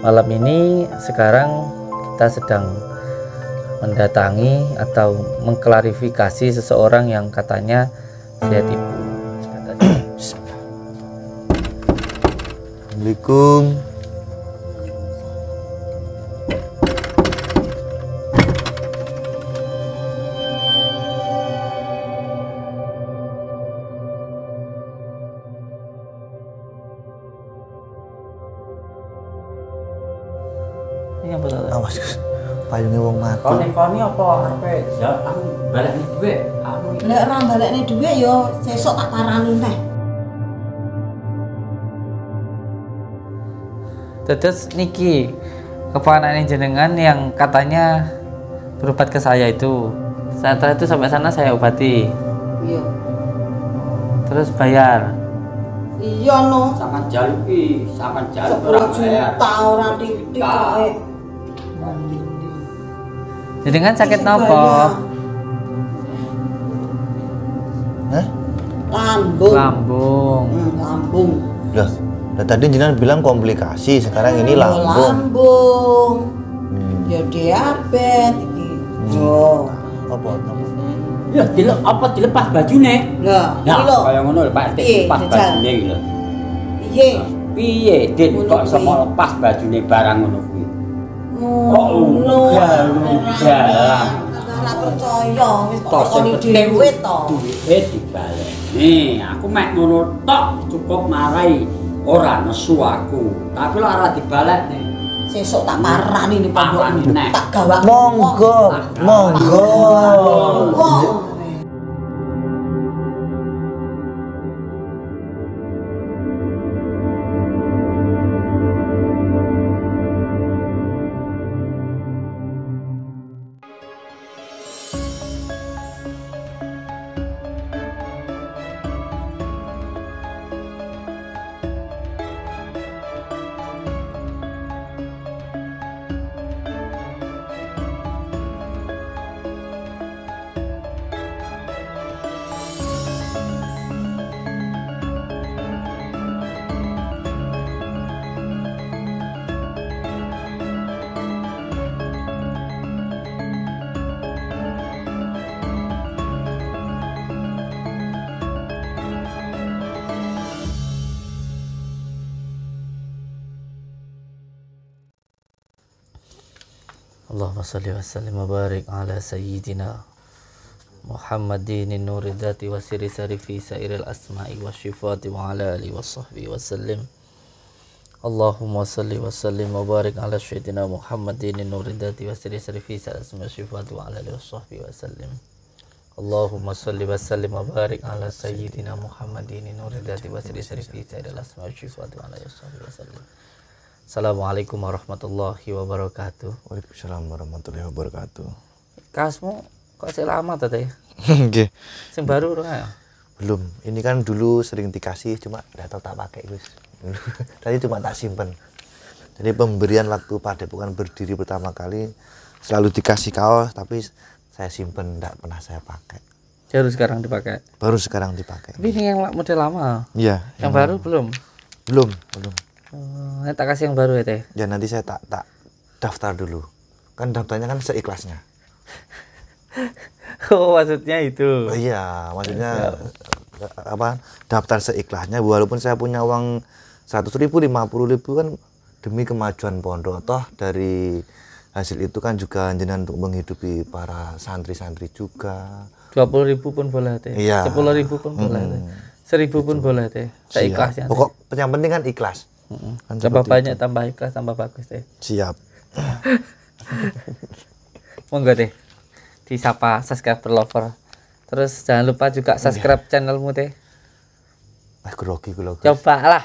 malam ini sekarang kita sedang mendatangi atau mengklarifikasi seseorang yang katanya saya tipu. Assalamualaikum. lek balik ini dua ya sesok tak parani neh. Terus niki ini jenengan yang katanya berobat ke saya itu. Setelah itu sampai sana saya obati. Iya. Terus bayar. Iya no. sama jalupi sama jalupi jam ora juta ora titik jadi kan sakit nopo? Lambung. Lambung. Hmm, lambung. Loh, nah, tadi jinan bilang komplikasi, sekarang ini hmm, lambung. Lambung. Hmm. Ya diabetes iki. Gitu. Hmm. Oh. Apa apa? Loh, dilep apa dilepas nih? Loh, ya, kaya ngono lho Pak RT, lepas baju iki lho. Piye? Piye, Dit, kok semua lepas bajunya barang ngono kuwi? Kok ugal-ugalan. ora percaya wis pokoke dhewe to. Dhewe dibaleni. aku mek ngono tok cukup marai ora nesu aku. Tapi lek ora dibaleni sesuk tak parani ning pamane. Tak gawak. Monggo, monggo. monggo. monggo. monggo. وصلي وسلم وبارك على سيدنا محمد دين النور الذات وسر سر في سائر الأسماء والشفات وعلى آله وصحبه وسلم اللهم صل وسلم وبارك على سيدنا محمد دين النور الذات وسر سر في سائر الأسماء والشفات وعلى آله وصحبه وسلم اللهم صل وسلم وبارك على سيدنا محمد دين النور الذات وسر سر في سائر الأسماء والشفات وعلى آله وصحبه وسلم Assalamualaikum warahmatullahi wabarakatuh. Waalaikumsalam warahmatullahi wabarakatuh. Kasmu kok sih lama tadi? Oke. Sing baru ora ya? Belum. Ini kan dulu sering dikasih cuma enggak tahu tak pakai, Gus. tadi cuma tak simpen. Jadi pemberian waktu pada bukan berdiri pertama kali selalu dikasih kaos tapi saya simpen tidak pernah saya pakai. Baru sekarang dipakai. Baru sekarang dipakai. ini yang model lama. Iya. Yang, yang baru belum. Belum, belum. Hmm, tak kasih yang baru ya teh. Ya nanti saya tak tak daftar dulu. Kan daftarnya kan seikhlasnya. oh maksudnya itu. Oh, iya maksudnya Siap. Eh, apa daftar seikhlasnya walaupun saya punya uang seratus ribu lima puluh ribu kan demi kemajuan pondok toh dari hasil itu kan juga jenengan untuk menghidupi para santri-santri juga. Dua puluh ribu pun boleh teh. Iya. Sepuluh ribu pun boleh teh. Seribu pun gitu. boleh teh. Iya. Seikhlasnya. Pokok yang penting kan ikhlas. Hmm, tambah banyak, tambah ikhlas, tambah bagus deh. Siap. Monggo teh. Disapa subscriber lover. Terus jangan lupa juga iya. subscribe yeah. channelmu teh. Ah, grogi Coba lah.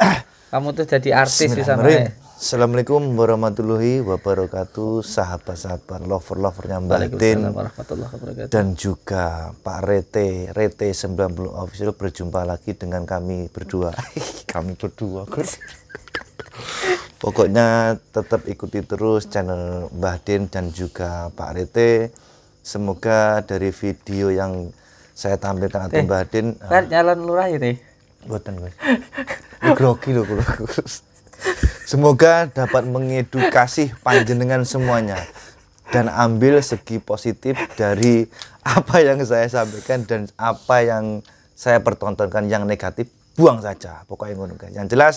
Kamu tuh jadi artis di sana. Ya. Assalamualaikum warahmatullahi wabarakatuh sahabat-sahabat lover-lovernya Mbak Tin dan juga Pak Rete Rete 90 official berjumpa lagi dengan kami berdua kami berdua pokoknya tetap ikuti terus channel Mbah Din dan juga Pak Rete semoga dari video yang saya tampilkan atau eh, Mbah Din Pak nyalon lurah ini buatan gue grogi loh Semoga dapat mengedukasi panjenengan semuanya dan ambil segi positif dari apa yang saya sampaikan dan apa yang saya pertontonkan yang negatif buang saja pokoknya ngono Yang jelas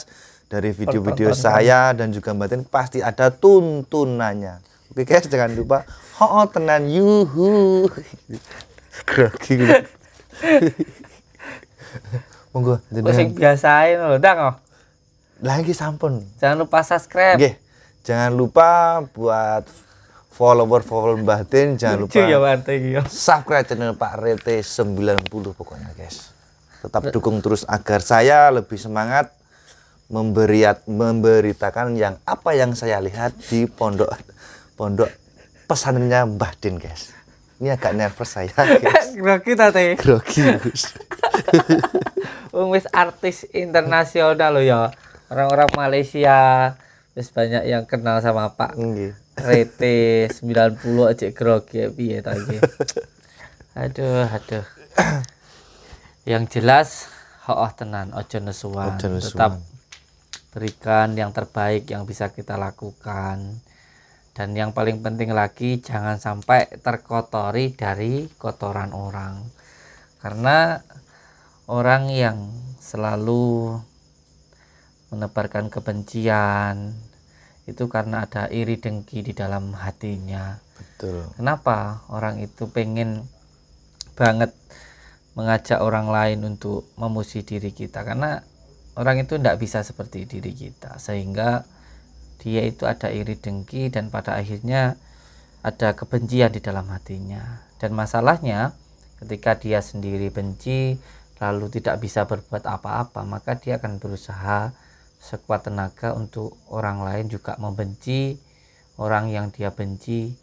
dari video-video saya dan juga batin pasti ada tuntunannya. Oke guys, jangan lupa ho oh, oh, tenan yuhu. Monggo, Monggo. Wis biasain lho, oh. kok lagi sampun. Jangan lupa subscribe. Gih. Jangan lupa buat follower follower Mbah Tin jangan lupa ya, iya. subscribe channel Pak Rete 90 pokoknya guys tetap dukung terus agar saya lebih semangat memberi memberitakan yang apa yang saya lihat di pondok pondok pesannya Mbah Din guys ini agak nervous saya guys grogi tadi grogi guys wis artis internasional lo ya orang-orang Malaysia terus banyak yang kenal sama Pak Rete 90 aja grogi piye tadi Aduh, aduh. Yang jelas oh tenan ojo nesuan. Ojo nesuan. Tetap berikan yang terbaik yang bisa kita lakukan. Dan yang paling penting lagi jangan sampai terkotori dari kotoran orang. Karena orang yang selalu menebarkan kebencian itu karena ada iri dengki di dalam hatinya. Betul. Kenapa orang itu pengen banget mengajak orang lain untuk memuji diri kita karena orang itu tidak bisa seperti diri kita sehingga dia itu ada iri dengki dan pada akhirnya ada kebencian di dalam hatinya dan masalahnya ketika dia sendiri benci lalu tidak bisa berbuat apa-apa maka dia akan berusaha sekuat tenaga untuk orang lain juga membenci orang yang dia benci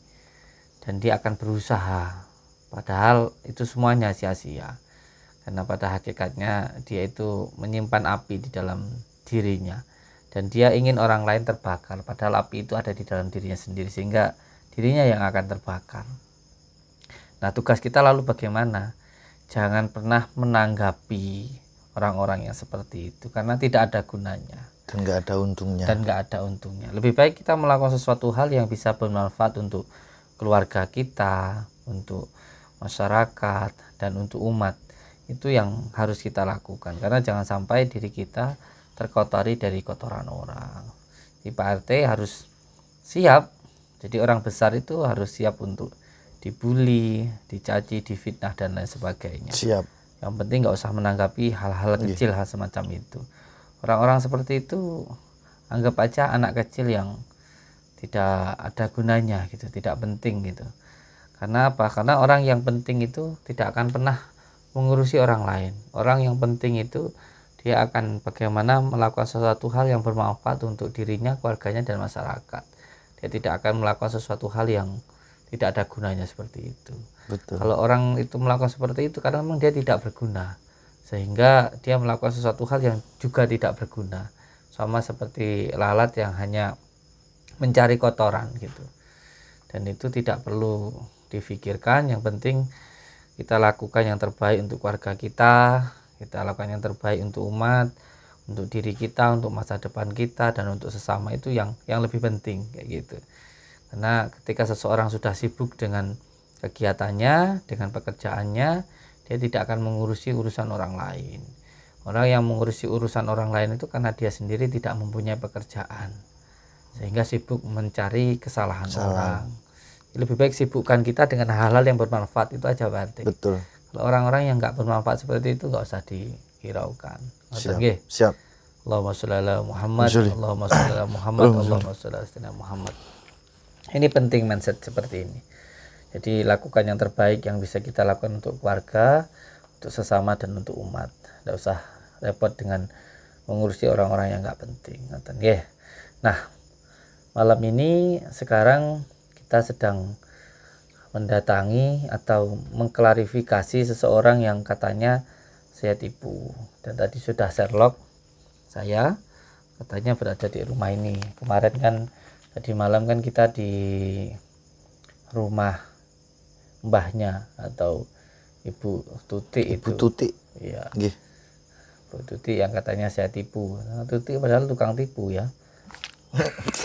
dan dia akan berusaha padahal itu semuanya sia-sia karena pada hakikatnya dia itu menyimpan api di dalam dirinya dan dia ingin orang lain terbakar padahal api itu ada di dalam dirinya sendiri sehingga dirinya yang akan terbakar nah tugas kita lalu bagaimana jangan pernah menanggapi orang-orang yang seperti itu karena tidak ada gunanya dan nggak ada untungnya dan nggak ada untungnya lebih baik kita melakukan sesuatu hal yang bisa bermanfaat untuk keluarga kita untuk masyarakat dan untuk umat itu yang harus kita lakukan karena jangan sampai diri kita terkotori dari kotoran orang di Pak RT harus siap jadi orang besar itu harus siap untuk dibully dicaci difitnah dan lain sebagainya siap yang penting nggak usah menanggapi hal-hal iya. kecil yeah. hal semacam itu orang-orang seperti itu anggap aja anak kecil yang tidak ada gunanya gitu tidak penting gitu karena apa karena orang yang penting itu tidak akan pernah mengurusi orang lain orang yang penting itu dia akan bagaimana melakukan sesuatu hal yang bermanfaat untuk dirinya keluarganya dan masyarakat dia tidak akan melakukan sesuatu hal yang tidak ada gunanya seperti itu Betul. kalau orang itu melakukan seperti itu karena memang dia tidak berguna sehingga dia melakukan sesuatu hal yang juga tidak berguna sama seperti lalat yang hanya mencari kotoran gitu dan itu tidak perlu difikirkan yang penting kita lakukan yang terbaik untuk keluarga kita kita lakukan yang terbaik untuk umat untuk diri kita untuk masa depan kita dan untuk sesama itu yang yang lebih penting kayak gitu karena ketika seseorang sudah sibuk dengan kegiatannya dengan pekerjaannya dia tidak akan mengurusi urusan orang lain orang yang mengurusi urusan orang lain itu karena dia sendiri tidak mempunyai pekerjaan sehingga sibuk mencari kesalahan Salah. orang lebih baik sibukkan kita dengan hal-hal yang bermanfaat itu aja berarti. betul kalau orang-orang yang nggak bermanfaat seperti itu nggak usah dihiraukan siap siap Allahumma sholli ala Muhammad Allahumma sholli ala Muhammad Allahumma sholli ala Muhammad ini penting mindset seperti ini jadi lakukan yang terbaik yang bisa kita lakukan untuk keluarga, untuk sesama dan untuk umat. Tidak usah repot dengan mengurusi orang-orang yang nggak penting. Nah, malam ini sekarang kita sedang mendatangi atau mengklarifikasi seseorang yang katanya saya tipu. Dan tadi sudah serlok saya katanya berada di rumah ini. Kemarin kan tadi malam kan kita di rumah mbahnya atau ibu tuti ibu itu. tuti iya ibu tuti yang katanya saya tipu nah, tuti padahal tukang tipu ya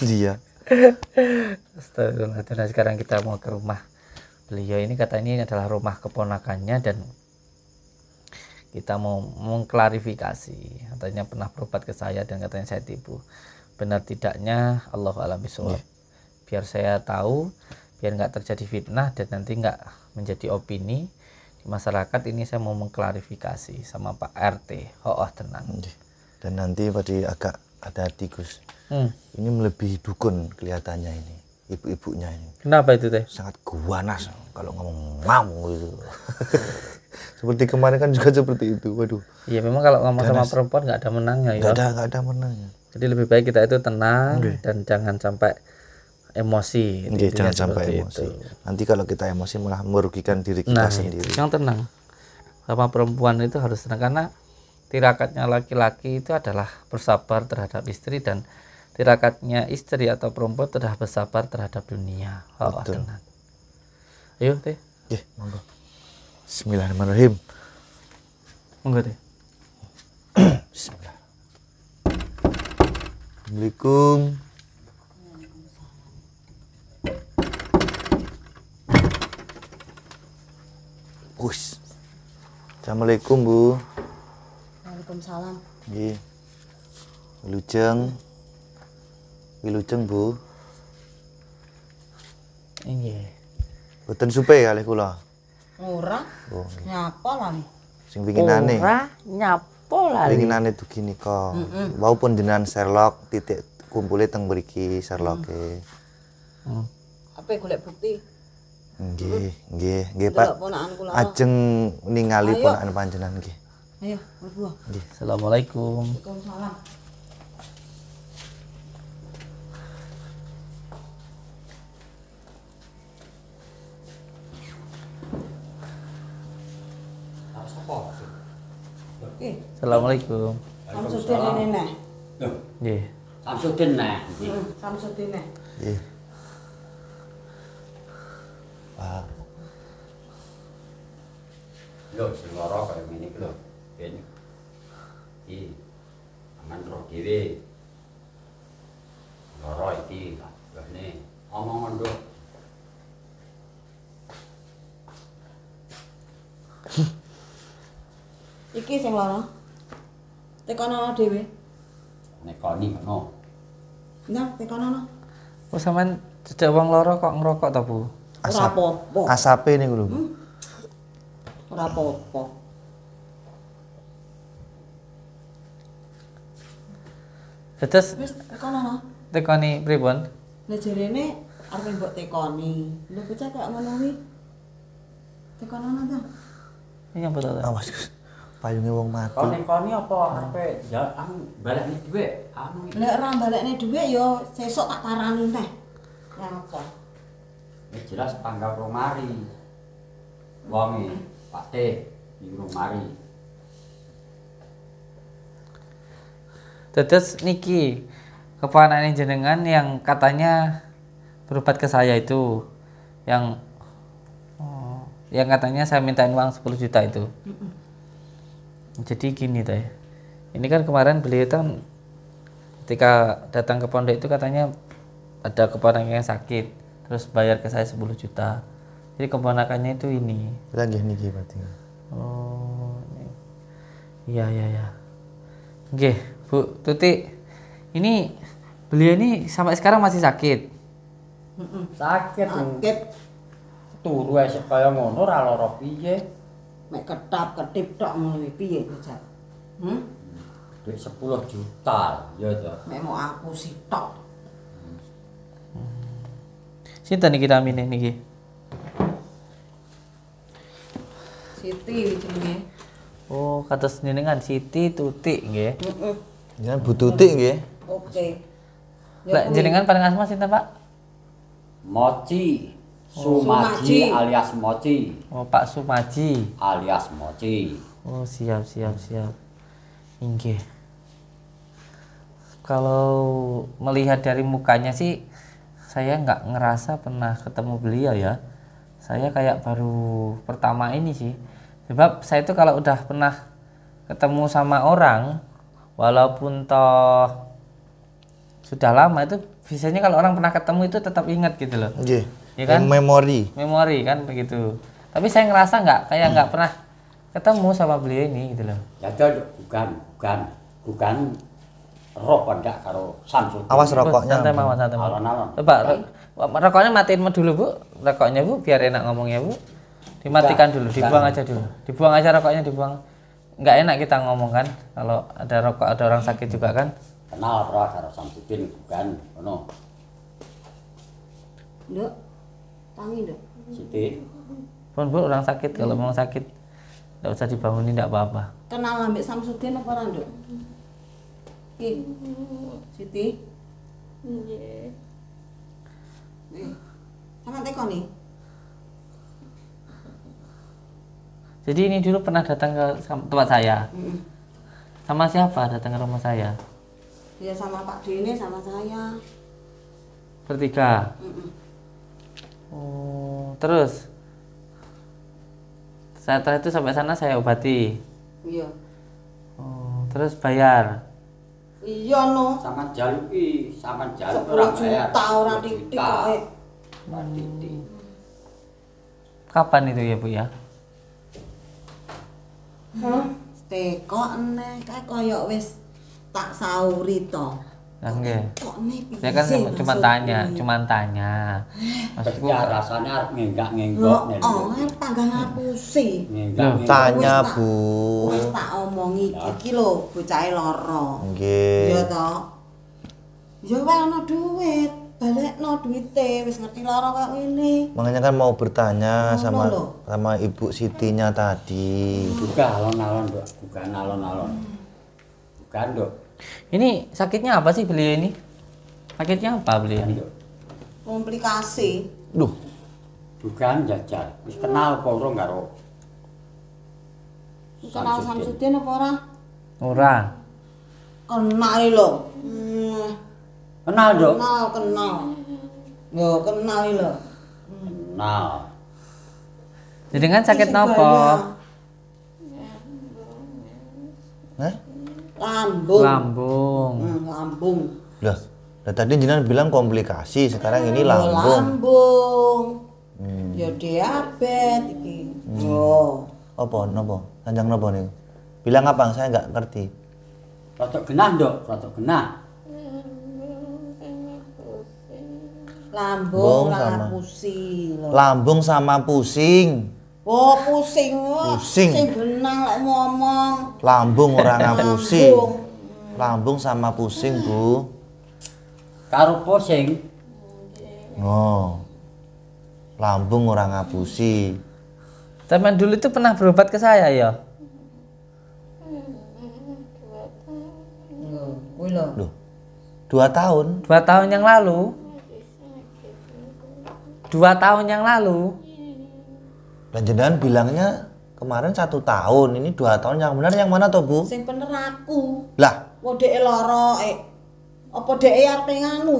dia nah, sekarang kita mau ke rumah beliau ini katanya ini adalah rumah keponakannya dan kita mau mengklarifikasi katanya pernah berobat ke saya dan katanya saya tipu benar tidaknya Allah alam yeah. biar saya tahu biar nggak terjadi fitnah dan nanti nggak menjadi opini di masyarakat ini saya mau mengklarifikasi sama Pak RT oh, oh tenang dan nanti pada agak ada tikus. hmm. ini melebihi dukun kelihatannya ini ibu-ibunya ini kenapa itu teh sangat guanas kalau ngomong mau gitu seperti kemarin kan juga seperti itu waduh iya memang kalau ngomong ganas. sama perempuan nggak ada menangnya ya nggak ada nggak ada menangnya jadi lebih baik kita itu tenang okay. dan jangan sampai emosi. Nggih, iya, jangan sampai emosi. Itu. Nanti kalau kita emosi malah merugikan diri kita nah, sendiri. Yang tenang. Sama perempuan itu harus tenang karena tirakatnya laki-laki itu adalah bersabar terhadap istri dan tirakatnya istri atau perempuan sudah bersabar terhadap dunia. Oh, tenang. Ayo, Teh. Ye, iya, monggo. Bismillahirrahmanirrahim. Monggo, Teh. Bismillah. Assalamualaikum. Wush, Assalamualaikum Bu. Waalaikumsalam. Nggih. Wilujeng. Wilujeng Bu. Ini, Boten supe kalih kula. Ora. Oh, Nyapa lali. Sing pinginane. Ora nyapa lali. Pinginane tuh gini kok, Mm -mm. Wau jenengan Sherlock titik kumpulnya teng mriki Sherlocke. Hmm. Apa golek bukti? Nggih, nggih, nggih Pak. Ajeng ningali ponakan panjenengan nggih. Ayo, mlebu. Nggih, asalamualaikum. Waalaikumsalam. Eh. Assalamualaikum. Samsudin ini neh. Nggih. Samsudin neh. Hmm, Samsudin neh. Nggih. Pak. Lho, lara kaya ngene iki lho. Ben. Iki aman ro dhewe. Lara iki, Pak. Lah ne, omongan Iki sing lara. Tekanono dhewe. Nekoni ngono. Nah, tekanono. Wes sampean cedek wong lara kok ngerokok ta, Bu? Asap, apa Asape nih gue. Hmm? Ora apa-apa. Terus wis tekono no. Tekoni pripun? Lah jarene arep mbok tekoni. Lho bocah kok ngono kuwi. Tekono no Ini yang ta? Iya, Awas payungnya Payunge wong mati. Kok tekoni apa arepe ya am nih dhuwit. Am. Anu Lek ora balekne dhuwit ya sesuk tak parani teh. Ya apa? ya jelas tanggal romari pak pate ning romari Terus niki kepanane jenengan yang katanya berobat ke saya itu yang oh, yang katanya saya mintain uang 10 juta itu. Jadi gini teh. Ini kan kemarin beliau kan ketika datang ke pondok itu katanya ada keponakan yang sakit terus bayar ke saya 10 juta jadi keponakannya itu ini lagi niki berarti oh iya iya iya oke Bu Tuti ini beliau ini sampai sekarang masih sakit sakit sakit turu ae kaya ngono ora lara piye Nek ketap ketip tok ngono piye jajak hmm? hmm duit 10 juta ya to Nek mau aku sitok Sinten niki ramine niki? Siti jenenge. Oh, kata senengan Siti Tuti nggih. Heeh. Jenengan Bu Tuti nggih. Oke. Ya, lah jenengan paling asma sinta, Pak? Mochi. Oh, Sumaji, alias Mochi. Oh, Pak Sumaji alias Mochi. Oh, siap siap siap. Nggih. Kalau melihat dari mukanya sih saya nggak ngerasa pernah ketemu beliau ya saya kayak baru pertama ini sih sebab saya itu kalau udah pernah ketemu sama orang walaupun toh sudah lama itu biasanya kalau orang pernah ketemu itu tetap ingat gitu loh yeah. Iya kan memori memori kan begitu tapi saya ngerasa nggak kayak nggak hmm. pernah ketemu sama beliau ini gitu loh ya bukan bukan bukan rokok enggak kan karo Samsul. Awas rokoknya. Santai mawon, santai mawon. Coba rokoknya matiin dulu, Bu. Rokoknya, Bu, biar enak ngomongnya, Bu. Dimatikan dulu, dibuang aja dulu. Dibuang aja rokoknya, dibuang. Enggak enak kita ngomong kan kalau ada rokok ada orang sakit juga kan. Kenal roh karo Samsudin bukan ngono. Nduk. Tangi, Nduk. Siti. Pun Bu, orang sakit kalau mau sakit enggak usah dibangunin enggak apa-apa. Kenal ambil Samsudin apa ora, Nduk? Ki. Siti. Iya. Nggih. Sama teko nih. Jadi ini dulu pernah datang ke tempat saya. Sama siapa datang ke rumah saya? Ya sama Pak Dini sama saya. Bertiga. Oh, terus setelah itu sampai sana saya obati. Iya. Oh, terus bayar. Iya no. Saman jaluk iki, saman jaluk ora juta ora titik kok. Mandi. Eh. Kapan itu ya, Bu ya? ha? Teko eneh kae kaya wis tak sauri to. Nangge. enggak. Ya kan cuma tanya, cuma tanya. Eh. Maksudku rasanya arep nenggak nenggok. Oh, arep tangga ngapusi. tanya, Bu. Wis tak omongi ya. iki lho, bocahe lara. Nggih. Ya to. Ya wae ana duit. balik duit teh. wis ngerti lara kok ini. Makanya kan mau bertanya sama lho. sama Ibu Sitinya tadi. Bukan alon-alon, Dok. Bukan alon-alon. Hmm. Bukan, Dok. Ini sakitnya apa sih beliau ini? Sakitnya apa beliau? Komplikasi. Duh. Bukan jajal. Wis kenal apa ora karo? Kenal Samsudin apa ora? Ora. Kenal lho. Hmm. Kenal, Dok. Kenal, kenal. Yo, kenal lho. Kenal. Jadi kan sakit nopo? Hah? lambung lambung hmm, lambung Loh, tadi Jinan bilang komplikasi sekarang ini oh, lambung lambung hmm. ya diabetes ini oh. hmm. oh apa nopo panjang nopo nih bilang apa saya nggak ngerti rotok genah dok rotok genah lambung, lambung sama pusing lambung sama pusing Oh pusing. Pusing. Sing genah lek ngomong. Lambung nggak pusing, Lambung sama pusing, Bu. Karo pusing. Oh. Lambung nggak pusing. Teman dulu itu pernah berobat ke saya ya? Loh, dua tahun? Dua tahun yang lalu. Dua tahun yang lalu. Dan bilangnya kemarin satu tahun, ini dua tahun. Yang benar yang mana toh bu? Sing bener aku. Lah. Wode loro eh. Apa dek e arti nganu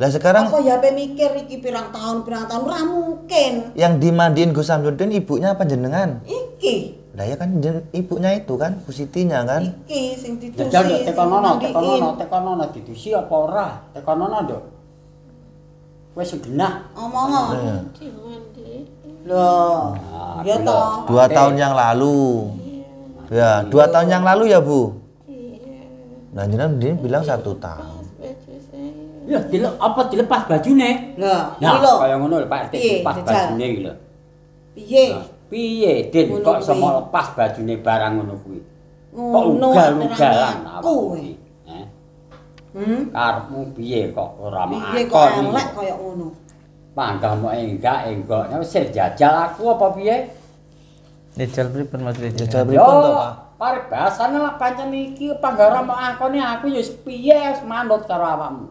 Lah sekarang apa ya pemikir iki pirang tahun pirang tahun ora mungkin. Yang dimandiin Gus Samsudin ibunya apa jenengan? Iki. Lah ya kan jen, ibunya itu kan, Bu Sitinya kan. Iki sing ditusi. Ya jauh tekan Tekonono, tekan ono, tekan ono ditusi apa ora? Tekan ono, Wes Omong. Loh, nah, ya Dua okay. tahun yang lalu. Ya, dua tahun yang lalu ya, Bu. Nah, jenengan dia bilang satu tahun. Ya, dilek apa dilepas bajune? Lah, nah, kayak ngono lho Pak RT lepas bajune iki lho. Piye? Nah, piye, Din, kok semua lepas bajune barang ngono kuwi? Kok ugal-ugalan aku kuwi? Hmm? Karepmu piye kok ora makon? Piye kok elek kaya ngono? panggah mau enggak enggak nyawa sir jajal aku apa biaya? jajal pripun Mas jajal pripun tuh Pak paribasan lah niki. Panggah orang mau nih, aku ya piye semandut karo awakmu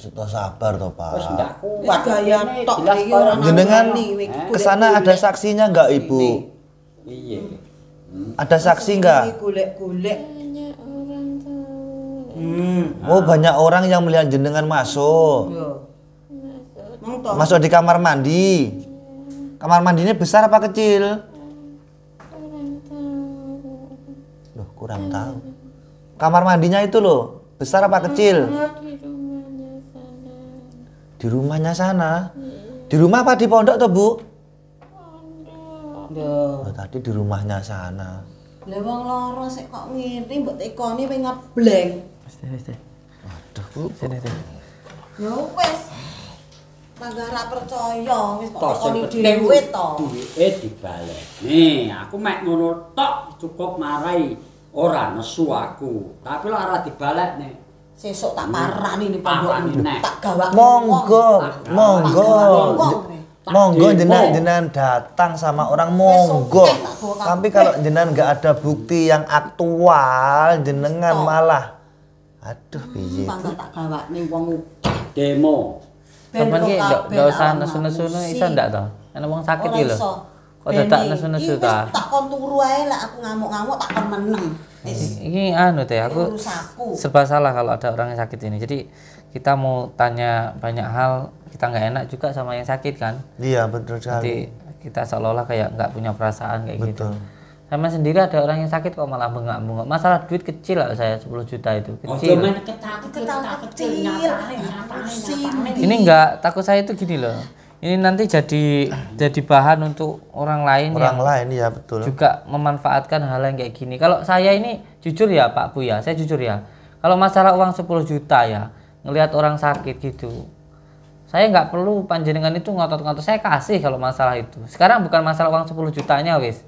Sudah sabar toh Pak. Terus enggak kuat gaya tok iki ora jenengan kesana ada saksinya enggak Ibu? Iya. Hmm. Ada saksi enggak? Gulek-gulek. Hmm. Oh, banyak orang yang melihat jenengan masuk. Yo. Mantap. Masuk di kamar mandi. Kamar mandinya besar apa kecil? Loh, kurang tahu. Kamar mandinya itu loh, besar apa kecil? Di rumahnya sana. Di rumah apa di pondok tuh, Bu? Pondok. Oh, tadi di rumahnya sana. Lah wong loro sik kok ngene mbok tekoni pengen ngebleng. Wis, wis, wis. Waduh, Bu. Sini, sini. Ya wis. Mbak percaya wis kok kono dhewe to. Dhuwe Nih, aku mek ngono tok cukup marai ora nesu aku. Tapi lho ora dibalekne. Sesuk tak parani ning pondokane Tak gawak. Monggo, monggo. Monggo jenengan datang sama orang monggo. Tapi kalau jenengan enggak ada bukti yang aktual, jenengan malah aduh piye. Bang tak gawakne wong demo. Sampeyan ki ndak usah nesu-nesu iso ndak to? Ana wong sakit iki lho. Kok dadak nesu-nesu ta? Tak kon turu ae lah aku ngamuk-ngamuk tak kon meneng. Ini anu teh aku serba salah kalau ada orang yang sakit ini. Jadi kita mau tanya banyak hal kita nggak enak juga sama yang sakit kan? Iya betul sekali. Jadi kita seolah-olah kayak nggak punya perasaan kayak gitu. betul. gitu sama sendiri ada orang yang sakit kok malah bengak-bengok masalah duit kecil lah saya 10 juta itu kecil oh, kecil. ini enggak takut saya itu gini loh ini nanti jadi jadi bahan untuk orang lain orang yang lain ya betul juga memanfaatkan hal yang kayak gini kalau saya ini jujur ya Pak Bu ya saya jujur ya kalau masalah uang 10 juta ya ngelihat orang sakit gitu saya nggak perlu panjenengan itu ngotot-ngotot saya kasih kalau masalah itu sekarang bukan masalah uang 10 jutanya wis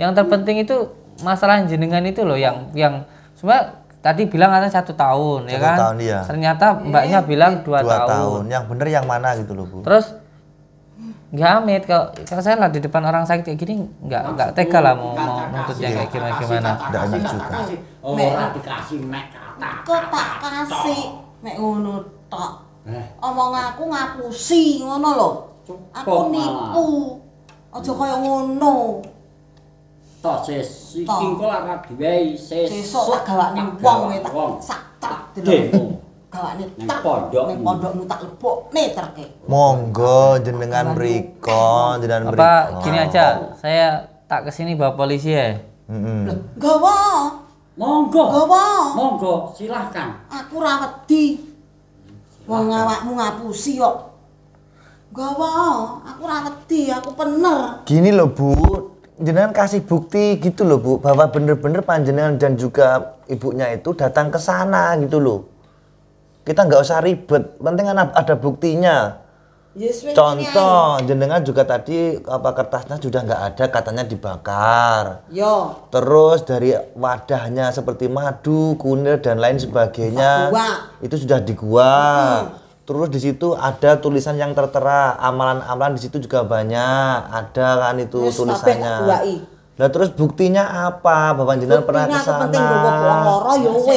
yang terpenting itu masalah jenengan itu loh yang yang sebenarnya tadi bilang ada satu tahun ya satu ya kan tahun, iya. ternyata mbaknya eh, bilang dua, dua tahun. tahun yang bener yang mana gitu loh bu terus nggak amit kalau kalau saya lah di depan orang sakit kayak gini nggak nggak tega lah mau mau yang kayak gimana gimana tidak amit juga orang oh, dikasih mek kok tak kasih mek ngono tok eh. omong aku ngapusi ngono loh aku nipu aja kaya ngono to sesuk engko ora diwehi sesuk tak gawakne wong kowe tak sak tak delok gawane tak pondok ning pondokmu tak lepokne terke monggo jenengan mriko jenengan mriko apa gini aja saya tak kesini bawa polisi ya heeh gawa monggo gawa monggo silahkan aku ra wedi wong awakmu ngapusi kok gawa aku ra wedi aku bener gini lho bu jenengan kasih bukti gitu loh bu bahwa bener-bener panjenengan dan juga ibunya itu datang ke sana gitu loh kita nggak usah ribet penting kan ada buktinya yes, contoh jenengan juga tadi apa kertasnya sudah nggak ada katanya dibakar yo terus dari wadahnya seperti madu kunir dan lain sebagainya Fakua. itu sudah di gua hmm Terus di situ ada tulisan yang tertera amalan-amalan di situ juga banyak. Ada kan itu Mas tulisannya. Nah terus buktinya apa? Bapak Jinan pernah ke sana. Ya ya oh,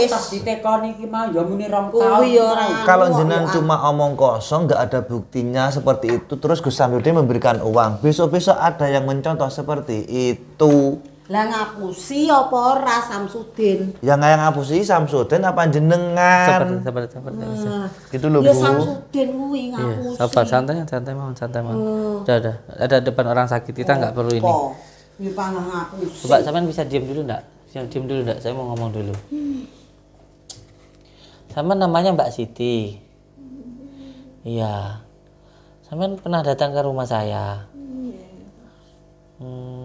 iya. Kalau Jinan iya. cuma omong kosong nggak ada buktinya seperti itu terus Gus Samyudi memberikan uang. Besok-besok ada yang mencontoh seperti itu. Lah ngapusi apa ora Samsudin? Ya yang ngapusi Samsudin apa jenengan? Sabar, sabar, sabar. Hmm. Gitu loh, ya, Bu. Ya Samsudin kuwi iya, ngapusi. Iya, sabar, santai, santai mohon santai mohon. Hmm. Oh. Udah, udah. Ada depan orang sakit kita nggak oh, perlu ini. Ya pangan ngapusi. Coba sampean bisa diam dulu enggak? Bisa ya, diam dulu enggak? Saya mau ngomong dulu. Hmm. Sama namanya Mbak Siti. Iya. Hmm. Sampean pernah datang ke rumah saya? Iya. Hmm.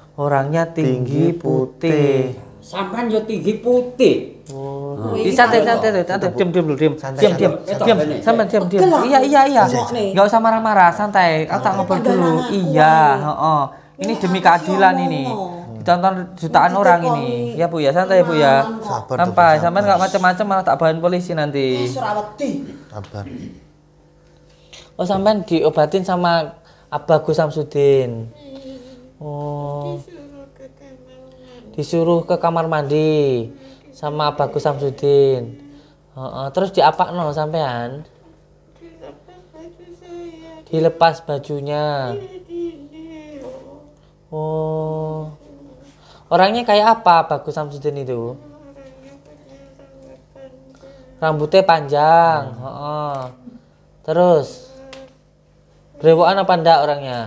orangnya tinggi, tinggi putih. putih. Sampan yo tinggi putih. Oh. Di nah, iya, iya. santai santai santai diam diam dulu diam. Diam diam. Diam Sampan diam diam. Iya iya iya. Enggak usah marah-marah, santai. Aku tak nah, ngobrol dulu. Iya, heeh. Ini demi keadilan ini. Ditonton jutaan orang ini. Ya Bu ya, santai Bu ya. Sabar. Sampai sampean enggak macam-macam malah tak bahan polisi nanti. Sabar. Oh sampean diobatin sama Abagus Samsudin. Oh. disuruh ke kamar mandi, sama Bagus Samsudin uh, uh, terus no sampean dilepas bajunya iya, oh orangnya kayak apa Bagus Samsudin itu rambutnya panjang uh, uh. terus berewokan apa ndak orangnya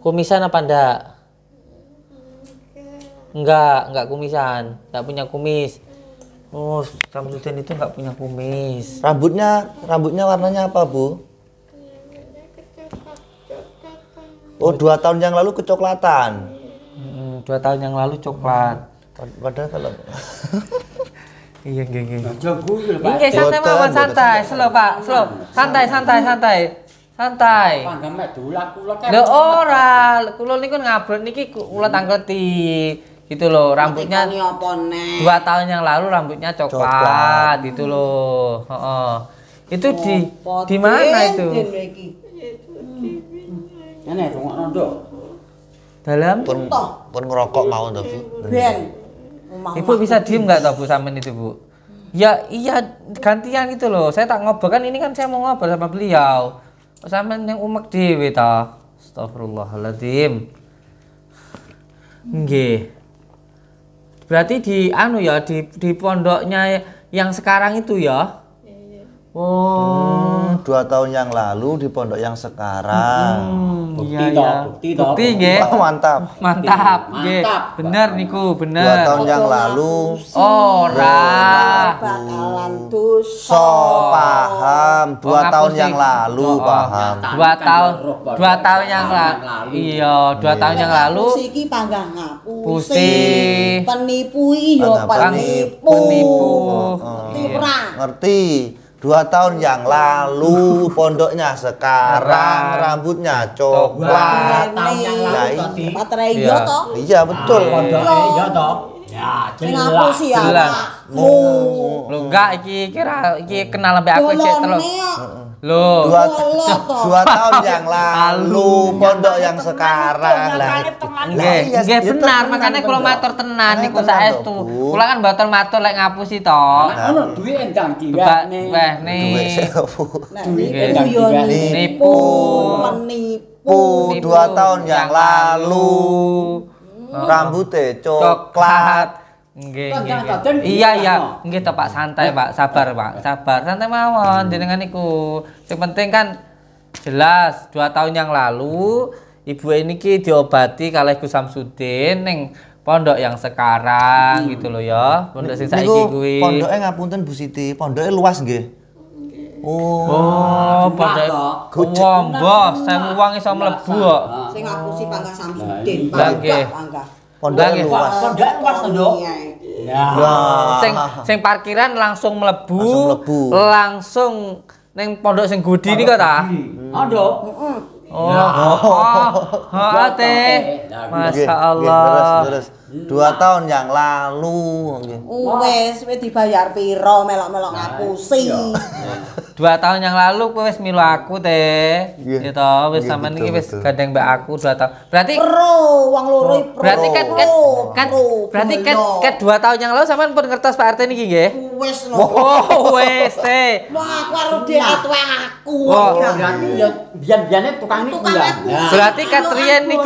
kumisan apa enggak? enggak enggak kumisan enggak punya kumis oh Samsudin itu enggak punya kumis rambutnya rambutnya warnanya apa bu oh dua tahun yang lalu kecoklatan hmm, dua tahun yang lalu coklat padahal kalau iya iya iya santai pak santai slow pak slow santai santai santai santai Lo mek dulak kula kan lho ora kula niku ngabret niki kulo tangleti gitu loh rambutnya dua tahun yang lalu rambutnya coklat, coklat. gitu loh oh, oh. itu oh, di di mana itu ini dalam pun pun ngerokok mau tuh ben Ibu bisa diem nggak tuh Bu ini itu Bu? Ya iya gantian gitu loh. Saya tak ngobrol kan ini kan saya mau ngobrol sama beliau. Sampeyan yang umek dhewe ta. Astagfirullahaladzim. Nggih. Berarti di anu ya di di pondoknya yang sekarang itu ya. Oh, hmm, dua tahun yang lalu di pondok yang sekarang. Hmm, bukti iya, iya. bukti toh. Bukti Oh, mantap. Mantap. Bener niku, bener. Dua tahun yang lalu. Ora bakalan tuh So paham. Dua tahun yang lalu paham. Dua tahun. Dua tahun yang lalu. Iya, dua iya. tahun yang lalu. Siki panggang ngapusi. Penipu iyo penipu. Penipu. Oh, oh. Ngerti. Dua tahun yang lalu pondoknya sekarang rambutnya coklat. tahun iya. Iya betul. Pondoknya iya toh. Ya, jelas. sih ya? Jelas. Lu enggak iki kira iki kenal sampai aku cek Loh, dua, oh, dua tahun yang lalu, pondok yang sekarang lah. Iya, iya, nggih, nggih benar, makanya kula matur tenan es saestu. Kula kan mboten matur lek ngapusi to. Ono nah. duwe endang dirane. Weh, nih. Duwe endang nih Nipu, menipu. Dua tahun yang lalu. Rambutnya coklat. Nggih, Iya, iya. Nggih Pak, santai Pak, sabar Pak, sabar. Santai mawon jenengan iku. Sing penting kan jelas dua tahun yang lalu ibu ini ki diobati kalau Gus Samsudin neng pondok yang sekarang hmm. gitu loh ya. Pondok sing saiki kuwi. Pondoke ngapunten Bu Siti, pondoke luas nggih. Oh, oh padha gojek. bos, saya uang iso mlebu kok. Sing sih Pangga Samsudin, Pangga, Pangga. Pondok luas. Pondok luas tuh, Dok. Ya. Sing sing parkiran langsung mlebu. Langsung mlebu. Langsung ning pondok sing gudi niku ta? Ada. Heeh. Oh. Oh. Teh. Masya Allah. Terus terus. Dua tahun yang lalu. Wes, wes dibayar piro melok-melok nah, sih. Iya. Dua tahun yang lalu kowe milu milo aku teh. Iya. Iya wes yeah, sama sampean nih wes gandeng mbak aku dua tahun. Berarti pro uang loro oh, pro. Berarti kan kan kan berarti kan kan dua tahun yang lalu sama pun kertas Pak RT nih gini. Wis lho. Oh, wes teh. Wong aku karo nah. dhek aku. Oh, berarti ya biar biarnya tukang niki. Berarti Katrian nih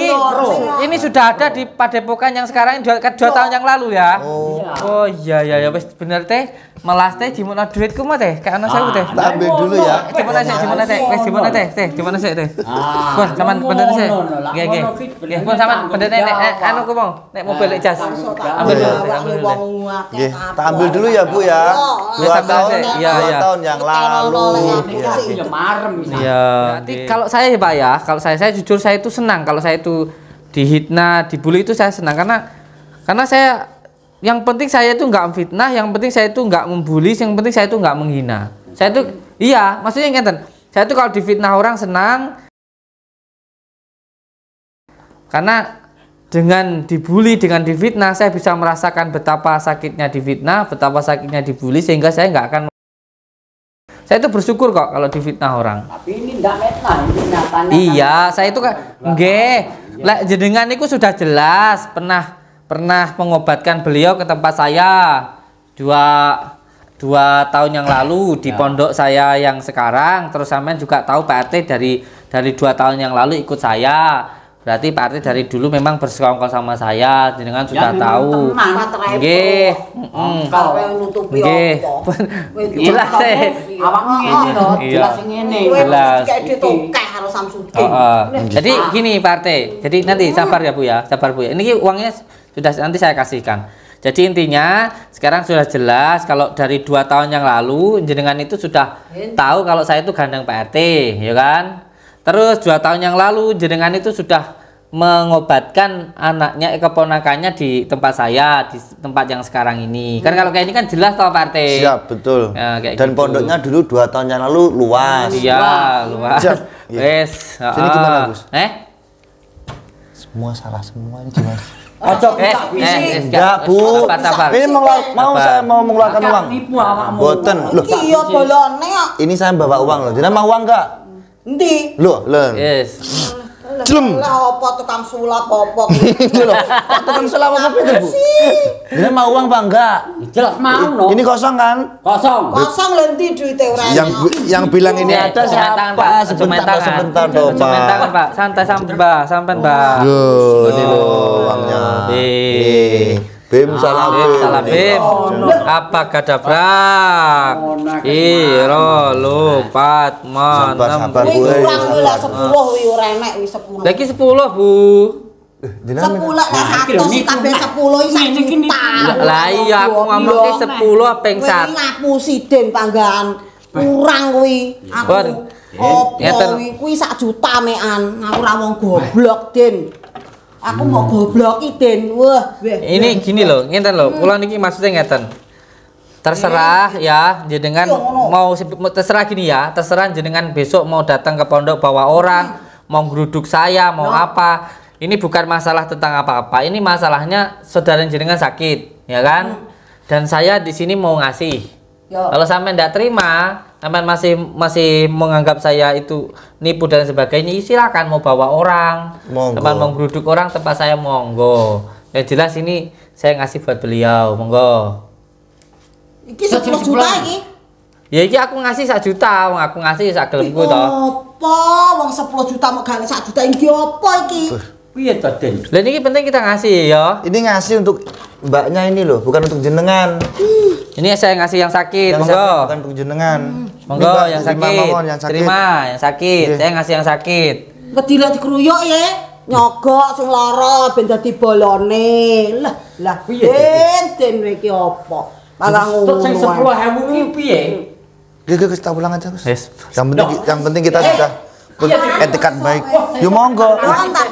ini sudah ada di padepokan yang sekarang kemarin dua, dua tahun yang lalu ya. Oh. Iya. Oh iya iya ya wis bener teh. Melas teh dimana duitku mah teh, kayak ana saya teh. Tak ambil dulu ya. Dimana teh dimana teh? Wis dimana teh? Teh dimana sik teh? Ah. Bos sampean bener sik. Nggih nggih. Nggih pun sampean bener nek eh, anu ku mau nek mobil lek ah, jas. Ambil dulu. Nggih, tak ambil dulu ya Bu ya. Oh, oh, dua tahun ya Dua iya. tahun yang lalu. Iya. Ya, iya Berarti kalau saya ya Pak ya, kalau saya saya jujur saya itu senang kalau saya itu dihitna, dibully itu saya senang karena karena saya yang penting saya itu nggak fitnah, yang penting saya itu nggak membuli, yang penting saya itu nggak menghina. Saya itu iya, maksudnya yang ngeten. Saya itu kalau difitnah orang senang karena dengan dibully, dengan difitnah, saya bisa merasakan betapa sakitnya difitnah, betapa sakitnya dibully, sehingga saya nggak akan saya itu bersyukur kok kalau difitnah orang. Tapi ini tidak fitnah, ini nyatanya. Iya, kan saya itu kan enggak. jadi jenengan itu sudah jelas pernah pernah mengobatkan beliau ke tempat saya dua dua tahun yang lalu di ya. pondok saya yang sekarang terus sampean juga tahu Pak RT dari dari dua tahun yang lalu ikut saya berarti Pak RT dari dulu memang bersekongkol sama saya dengan sudah ya, tahu nggih heeh nutupi apa jelas e jelas ini, jelas ditokeh jadi gini Pak RT jadi nanti sabar ya Bu ya sabar Bu ya ini uangnya sudah nanti saya kasihkan. Jadi intinya sekarang sudah jelas kalau dari dua tahun yang lalu jenengan itu sudah tahu kalau saya itu gandeng PRT, ya kan? Terus dua tahun yang lalu jenengan itu sudah mengobatkan anaknya eh, keponakannya di tempat saya di tempat yang sekarang ini kan hmm. kalau kayak ini kan jelas toh Pak RT siap betul ya, kayak dan gitu. pondoknya dulu dua tahun yang lalu luas iya luas, luas. siap wes ya. gimana Gus eh semua salah semua ini gimana Cocok. Ah, eh, eh, enggak, eh, eh, ya, eh, Bu. Ini mau saya mau mengeluarkan uang. Boten. Loh. Iya, bolone Ini saya bawa uang loh. Jenengan mau uang enggak? Nanti, Loh, loh. Yes. Jelem. Lah opo tukang sulap popok. Itu tukang sulap apa itu, Bu. Ini mau uang apa enggak? Jelas mau no. Ini kosong kan? Kosong. Kosong lho ndi duite ora. Yang yang bilang ini ada siapa? Pak, sebentar sebentar dong, Pak. Pak. Santai sampai, Mbak. Sampai, Mbak. Yo, ini loh uangnya. Eh. Bim salabim. Salabim. Apa kata Frank Iro lupa mon. Sabar Kurang kuwi lak 10 kuwi ora enek Bu. Sepuluh lah eh, satu sih kabel sepuluh ini juta. Lah iya aku ngomong ke sepuluh peng satu. Aku si den panggahan kurang kuwi. Aku opo iya, kuwi sak juta mean aku ra wong goblok den aku mau goblok iden wah ini gini loh ngeten loh hmm. kula niki maksudnya ngeten terserah iya. ya jenengan dengan iya, mau terserah gini ya terserah jenengan besok mau datang ke pondok bawa orang iya. mau geruduk saya mau nah. apa ini bukan masalah tentang apa-apa ini masalahnya saudara jenengan sakit ya kan hmm. dan saya di sini mau ngasih kalau sampai ndak terima teman masih masih menganggap saya itu nipu dan sebagainya ya silakan mau bawa orang monggo. teman menggeruduk orang tempat saya monggo ya jelas ini saya ngasih buat beliau monggo ini satu juta lagi ya ini aku ngasih satu juta aku ngasih satu ribu toh apa wong sepuluh juta mau ganti satu juta ini apa ini Iya, Den? ini penting kita ngasih ya. Ini ngasih untuk mbaknya ini loh, bukan untuk jenengan. Ini saya ngasih yang sakit, yang monggo. Sakit, bukan untuk jenengan. Hmm. Monggo hmm. yang, sakit. yang sakit. Terima yang sakit. Iya. Saya ngasih yang sakit. Kedilak dikeruyok ya. Nyogok sing lara ben dadi bolone. Lah, lah piye? Den, den iki opo? Malah ngono. Terus sing 10.000 iki piye? Gek, gek, tak ulang aja, Gus. Yes. Yang penting, no. yang penting kita eh. sudah Iya, etikat baik. Ya monggo,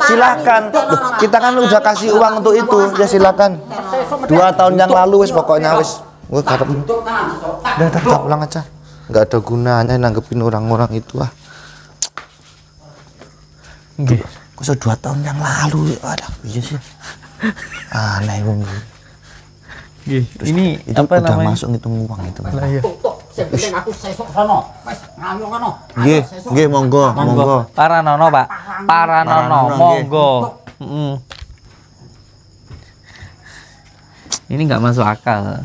silakan. Kita kan udah kasih uang untuk itu, ya silakan. Dua tahun yang lalu wis pokoknya wis. Gue karep. Udah, udah, udah, ulang aja. Gak ada gunanya nanggepin orang-orang itu ah. Gue sudah dua tahun yang lalu, ya. ada iya sih. Aneh naik iki. Gih, ini apa itu apa udah namanya? masuk ngitung uang itu. Nah, iya. Oh, oh, Sebeleng aku sesuk sono. Wis ngamu kono. Nggih, nggih monggo, monggo. Paranono, Pak. Paranono, monggo. Ini nggak masuk akal.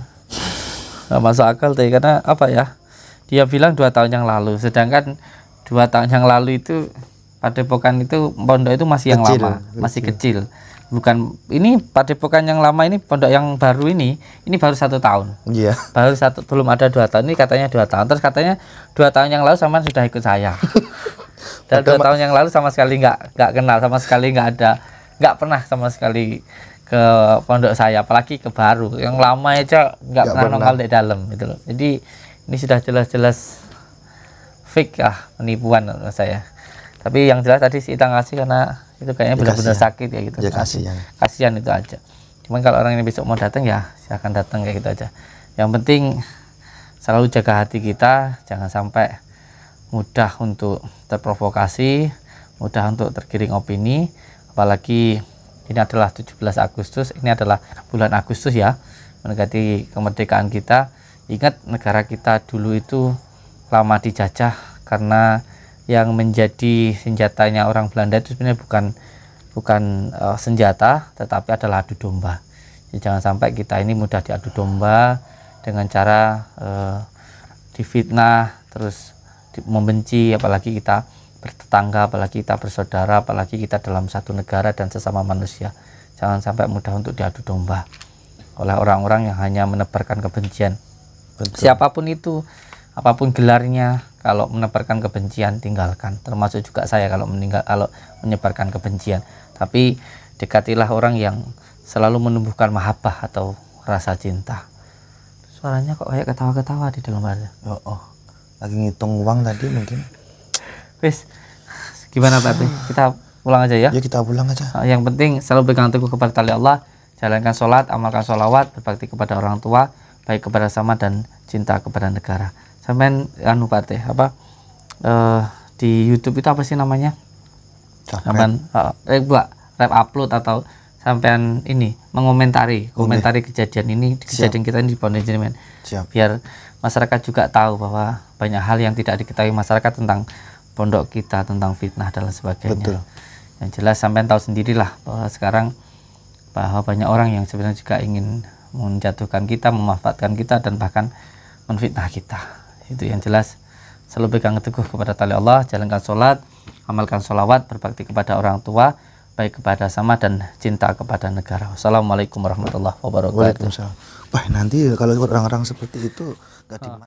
Nggak masuk akal tadi karena apa ya? Dia bilang dua tahun yang lalu, sedangkan dua tahun yang lalu itu pada pokan itu pondok itu masih kecil, yang lama, masih kecil bukan ini padepokan yang lama ini pondok yang baru ini ini baru satu tahun iya yeah. baru satu belum ada dua tahun ini katanya dua tahun terus katanya dua tahun yang lalu sama sudah ikut saya dan dua tahun yang lalu sama sekali nggak nggak kenal sama sekali nggak ada nggak pernah sama sekali ke pondok saya apalagi ke baru yang lama aja nggak pernah nongol di dalam gitu loh jadi ini sudah jelas-jelas fake ah penipuan menurut saya tapi yang jelas tadi sih kita ngasih karena itu kayaknya benar-benar ya? sakit ya gitu. Ya, kasihan. Ya. Kasihan itu aja. Cuman kalau orang ini besok mau datang ya silahkan datang kayak gitu aja. Yang penting selalu jaga hati kita, jangan sampai mudah untuk terprovokasi, mudah untuk tergiring opini, apalagi ini adalah 17 Agustus, ini adalah bulan Agustus ya, mendekati kemerdekaan kita. Ingat negara kita dulu itu lama dijajah karena yang menjadi senjatanya orang Belanda itu sebenarnya bukan bukan uh, senjata tetapi adalah adu domba. Jadi jangan sampai kita ini mudah diadu domba dengan cara uh, difitnah terus membenci apalagi kita bertetangga apalagi kita bersaudara apalagi kita dalam satu negara dan sesama manusia jangan sampai mudah untuk diadu domba oleh orang-orang yang hanya menebarkan kebencian Betul. siapapun itu apapun gelarnya kalau menebarkan kebencian tinggalkan termasuk juga saya kalau meninggal kalau menyebarkan kebencian tapi dekatilah orang yang selalu menumbuhkan mahabbah atau rasa cinta suaranya kok kayak ketawa-ketawa di dalam aja oh, oh lagi ngitung uang tadi mungkin wis gimana Pak kita pulang aja ya ya kita pulang aja ah, yang penting selalu pegang teguh kepada tali Allah jalankan sholat amalkan sholawat berbakti kepada orang tua baik kepada sama dan cinta kepada negara sampean anu pate apa uh, di YouTube itu apa sih namanya sampean uh, eh, eh, buat rap upload atau sampean ini mengomentari komentari kejadian ini kejadian kita ini di Pondok Jerman biar masyarakat juga tahu bahwa banyak hal yang tidak diketahui masyarakat tentang pondok kita tentang fitnah dan sebagainya Betul. yang jelas sampean tahu sendirilah bahwa sekarang bahwa banyak orang yang sebenarnya juga ingin menjatuhkan kita memanfaatkan kita dan bahkan menfitnah kita itu yang jelas selalu pegang teguh kepada tali Allah jalankan sholat amalkan sholawat berbakti kepada orang tua baik kepada sama dan cinta kepada negara Assalamualaikum warahmatullahi wabarakatuh Waalaikumsalam Wah nanti kalau orang-orang seperti itu gak